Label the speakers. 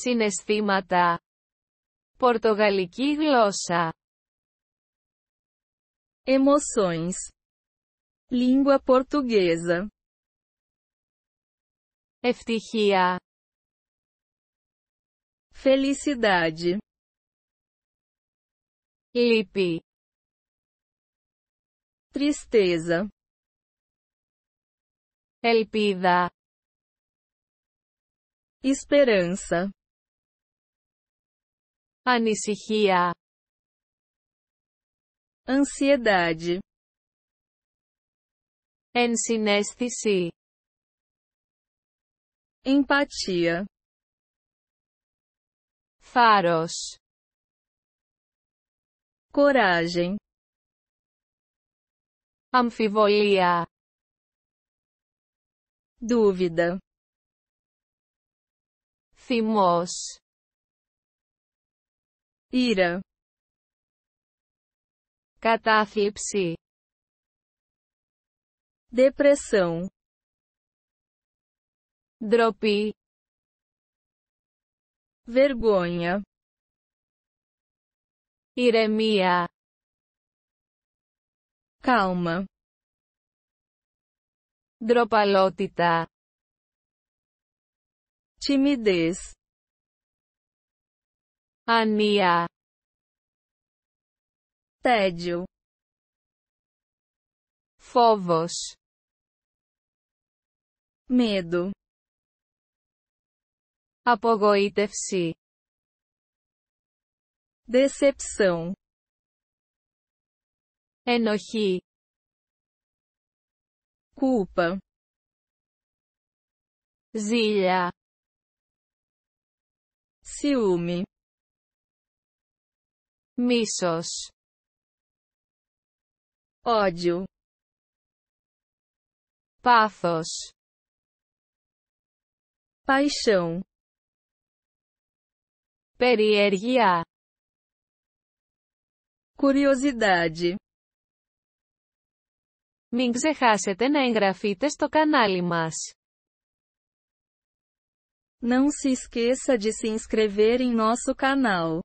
Speaker 1: Συναισθήματα. Πορτογαλική γλώσσα. Emoções. Língua portuguesa. Ευτυχία. Felicidade. Lipe. Tristeza. Elpida. Esperança. Anisichia. Ansiedade. Ensinestici. Empatia. Faros. Coragem. Amfivolia. Dúvida. Thimos ira catáfipse depressão drope vergonha iremia calma dropalotita timidez Ania. Tédio. Fovos. Medo. Απογοήτευση. Decepção. Ενοχή. Culpa. Zilha. Ciúme. Μίσος. Ódio. Πάθος. Paixão. Περιέργεια. Curiosidade. Μην ξεχάσετε να εγγραφείτε στο κανάλι μας. Não se esqueça de se inscrever em nosso canal.